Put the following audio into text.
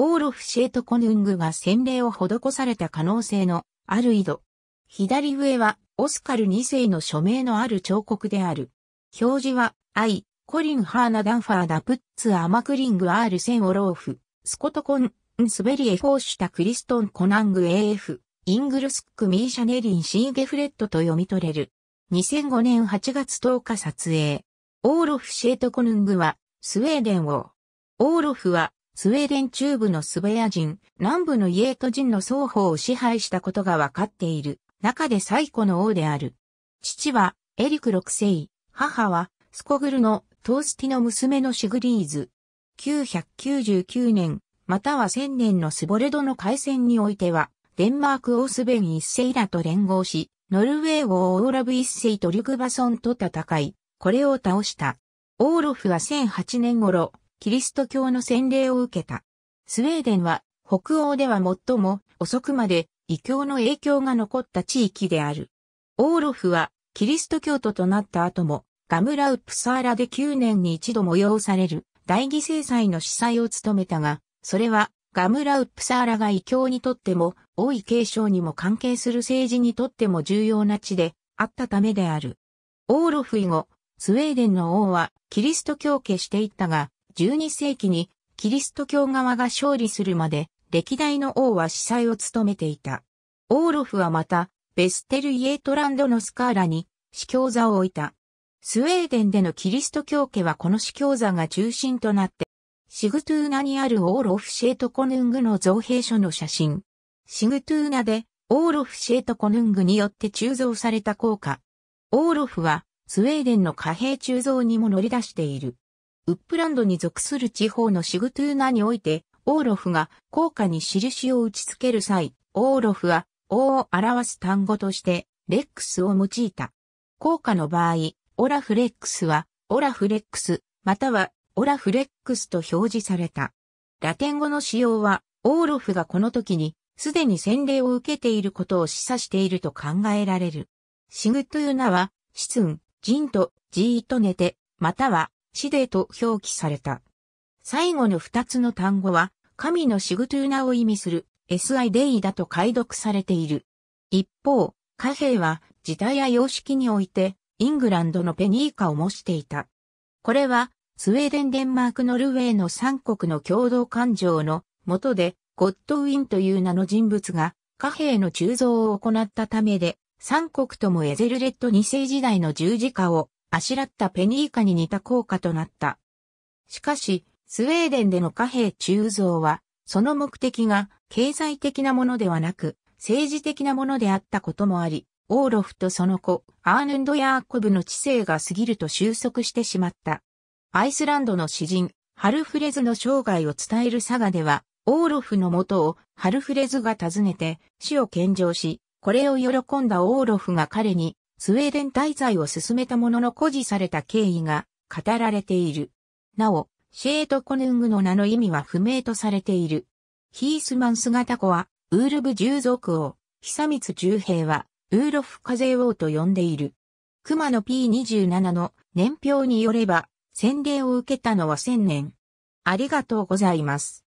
オーロフ・シェート・コヌングが洗礼を施された可能性のある井戸。左上はオスカル2世の署名のある彫刻である。表示は、アイ、コリン・ハーナ・ダンファー・ダ・プッツ・アマクリング・アール・セン・オローフ、スコト・コン、ン・スベリエ・フォーシュタ・クリストン・コナング・ AF、イングルスック・ミーシャネリン・シーゲフレットと読み取れる。2005年8月10日撮影。オーロフ・シェート・コヌングは、スウェーデン王。オーロフは、スウェーデン中部のスベヤ人、南部のイエート人の双方を支配したことがわかっている、中で最古の王である。父は、エリク6世、母は、スコグルのトースティの娘のシグリーズ。999年、または1000年のスボレドの海戦においては、デンマークースベン一世らと連合し、ノルウェー王オーラブ一世とリュグバソンと戦い、これを倒した。オーロフは1008年頃、キリスト教の洗礼を受けた。スウェーデンは北欧では最も遅くまで異教の影響が残った地域である。オーロフはキリスト教徒となった後もガムラウプサーラで9年に一度催される大義制裁の司祭を務めたが、それはガムラウプサーラが異教にとっても、王位継承にも関係する政治にとっても重要な地であったためである。オーロフ以後、スウェーデンの王はキリスト教化していったが、12世紀にキリスト教側が勝利するまで歴代の王は司祭を務めていた。オーロフはまた、ベステル・イエートランドのスカーラに司教座を置いた。スウェーデンでのキリスト教家はこの司教座が中心となって、シグトゥーナにあるオーロフ・シェート・コヌングの造幣所の写真。シグトゥーナでオーロフ・シェート・コヌングによって鋳造された効果。オーロフはスウェーデンの貨幣鋳造にも乗り出している。ウップランドに属する地方のシグトゥーナにおいて、オーロフが効果に印を打ち付ける際、オーロフは、王を表す単語として、レックスを用いた。効果の場合、オラフレックスは、オラフレックス、または、オラフレックスと表示された。ラテン語の使用は、オーロフがこの時に、すでに洗礼を受けていることを示唆していると考えられる。シグトゥーナは、シツン、ジンとジーと寝て、または、シでと表記された。最後の二つの単語は、神のシグトゥーナを意味する SI デイだと解読されている。一方、貨幣は時代や様式において、イングランドのペニーカを模していた。これは、スウェーデン、デンマーク、ノルウェーの三国の共同感情の下で、ゴッドウィンという名の人物が貨幣の鋳造を行ったためで、三国ともエゼルレット2世時代の十字架をあしらったペニーカに似た効果となった。しかし、スウェーデンでの貨幣鋳造は、その目的が経済的なものではなく、政治的なものであったこともあり、オーロフとその子、アーヌンド・ヤーコブの知性が過ぎると収束してしまった。アイスランドの詩人、ハルフレズの生涯を伝えるサガでは、オーロフの元をハルフレズが訪ねて死を献上し、これを喜んだオーロフが彼にスウェーデン滞在を進めたものの誇示された経緯が語られている。なお、シェートコヌングの名の意味は不明とされている。ヒースマン姿子は、ウールブ従属王、久光中兵は、ウーロフ風王と呼んでいる。熊の P27 の年表によれば、洗礼を受けたのは1000年。ありがとうございます。